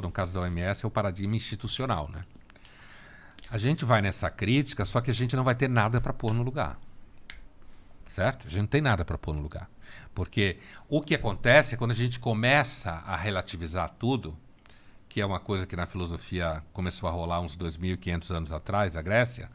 no caso da OMS, é o paradigma institucional, né? A gente vai nessa crítica, só que a gente não vai ter nada para pôr no lugar. Certo? A gente não tem nada para pôr no lugar. Porque o que acontece é quando a gente começa a relativizar tudo, que é uma coisa que na filosofia começou a rolar uns 2.500 anos atrás, a Grécia,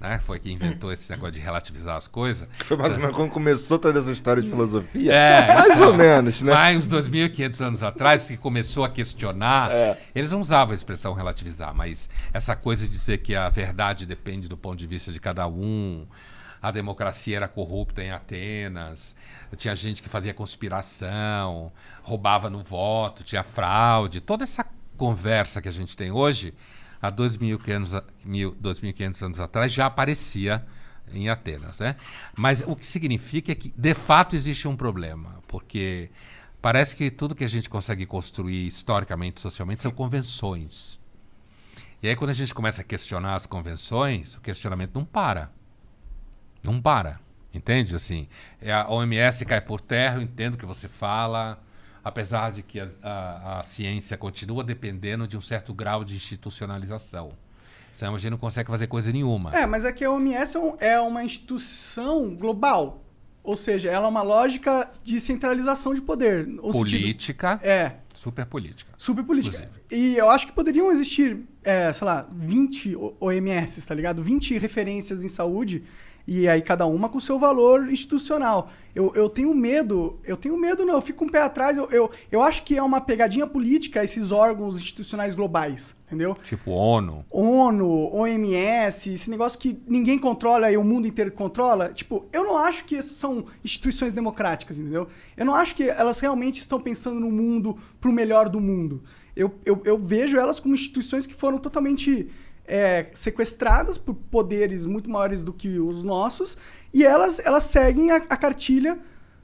né? Foi quem inventou esse negócio de relativizar as coisas. Foi mais ou menos quando começou toda essa história de filosofia. É, mais ou menos, né? Mais uns 2.500 anos atrás, que começou a questionar, é. eles não usavam a expressão relativizar, mas essa coisa de dizer que a verdade depende do ponto de vista de cada um, a democracia era corrupta em Atenas, tinha gente que fazia conspiração, roubava no voto, tinha fraude, toda essa conversa que a gente tem hoje, há 2.500 anos atrás já aparecia em Atenas. Né? Mas o que significa é que, de fato, existe um problema, porque parece que tudo que a gente consegue construir historicamente, socialmente, são convenções. E aí, quando a gente começa a questionar as convenções, o questionamento não para. Não para. Entende? Assim, é a OMS cai por terra, eu entendo o que você fala, apesar de que a, a, a ciência continua dependendo de um certo grau de institucionalização. Senão a gente não consegue fazer coisa nenhuma. É, mas é que a OMS é, é uma instituição global. Ou seja, ela é uma lógica de centralização de poder. Política. Sentido, é. Super política. Super política. Inclusive. E eu acho que poderiam existir, é, sei lá, 20 OMS, tá ligado? 20 referências em saúde e aí cada uma com o seu valor institucional. Eu, eu tenho medo, eu tenho medo não, eu fico um pé atrás, eu, eu, eu acho que é uma pegadinha política esses órgãos institucionais globais, entendeu? Tipo ONU. ONU, OMS, esse negócio que ninguém controla e o mundo inteiro controla. Tipo, eu não acho que essas são instituições democráticas, entendeu? Eu não acho que elas realmente estão pensando no mundo pro melhor do mundo. Eu, eu, eu vejo elas como instituições que foram totalmente é, sequestradas por poderes muito maiores do que os nossos, e elas, elas seguem a, a cartilha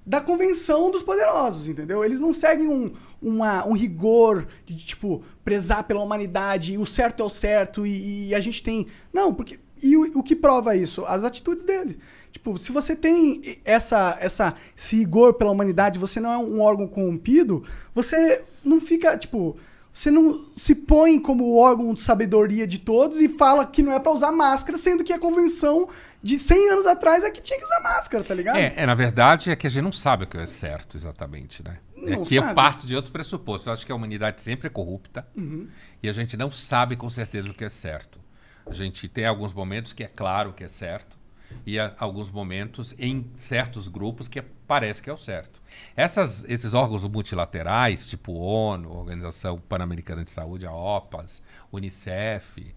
da convenção dos poderosos, entendeu? Eles não seguem um, uma, um rigor de, tipo, prezar pela humanidade, o certo é o certo, e, e a gente tem... Não, porque... E o, o, que prova isso? As atitudes dele. Tipo, se você tem essa, essa, esse rigor pela humanidade, você não é um órgão corrompido, você não fica, tipo... Você não se põe como órgão de sabedoria de todos e fala que não é para usar máscara, sendo que a convenção de 100 anos atrás é que tinha que usar máscara, tá ligado? É, é na verdade é que a gente não sabe o que é certo exatamente, né? Não é que sabe. eu parto de outro pressuposto. Eu acho que a humanidade sempre é corrupta uhum. e a gente não sabe com certeza o que é certo. A gente tem alguns momentos que é claro que é certo, e há alguns momentos em certos grupos que parece que é o certo. Essas, esses órgãos multilaterais, tipo ONU, Organização Pan-Americana de Saúde, a OPAS, Unicef,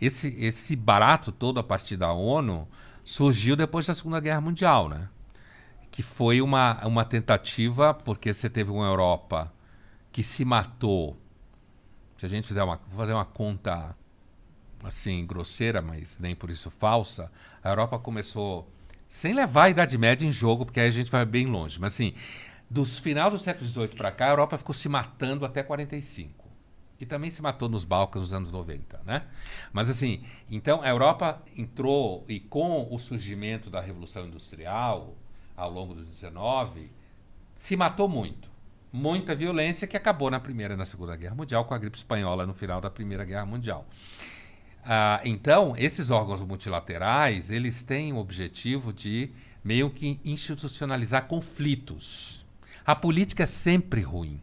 esse, esse barato todo a partir da ONU surgiu depois da Segunda Guerra Mundial, né? Que foi uma, uma tentativa, porque você teve uma Europa que se matou. Se a gente fizer uma, fazer uma conta assim, grosseira, mas nem por isso falsa, a Europa começou, sem levar a Idade Média em jogo, porque aí a gente vai bem longe, mas assim, do final do século XVIII para cá, a Europa ficou se matando até 45. E também se matou nos Balcãs nos anos 90, né? Mas assim, então a Europa entrou e com o surgimento da Revolução Industrial ao longo dos 19, se matou muito. Muita violência que acabou na Primeira e na Segunda Guerra Mundial com a gripe espanhola no final da Primeira Guerra Mundial. Ah, então, esses órgãos multilaterais, eles têm o objetivo de meio que institucionalizar conflitos. A política é sempre ruim,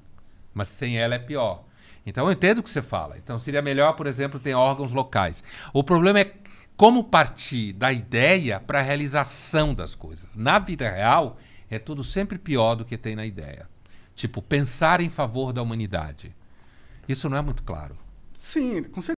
mas sem ela é pior. Então, eu entendo o que você fala. Então, seria melhor, por exemplo, ter órgãos locais. O problema é como partir da ideia para a realização das coisas. Na vida real, é tudo sempre pior do que tem na ideia. Tipo, pensar em favor da humanidade. Isso não é muito claro. Sim, com certeza.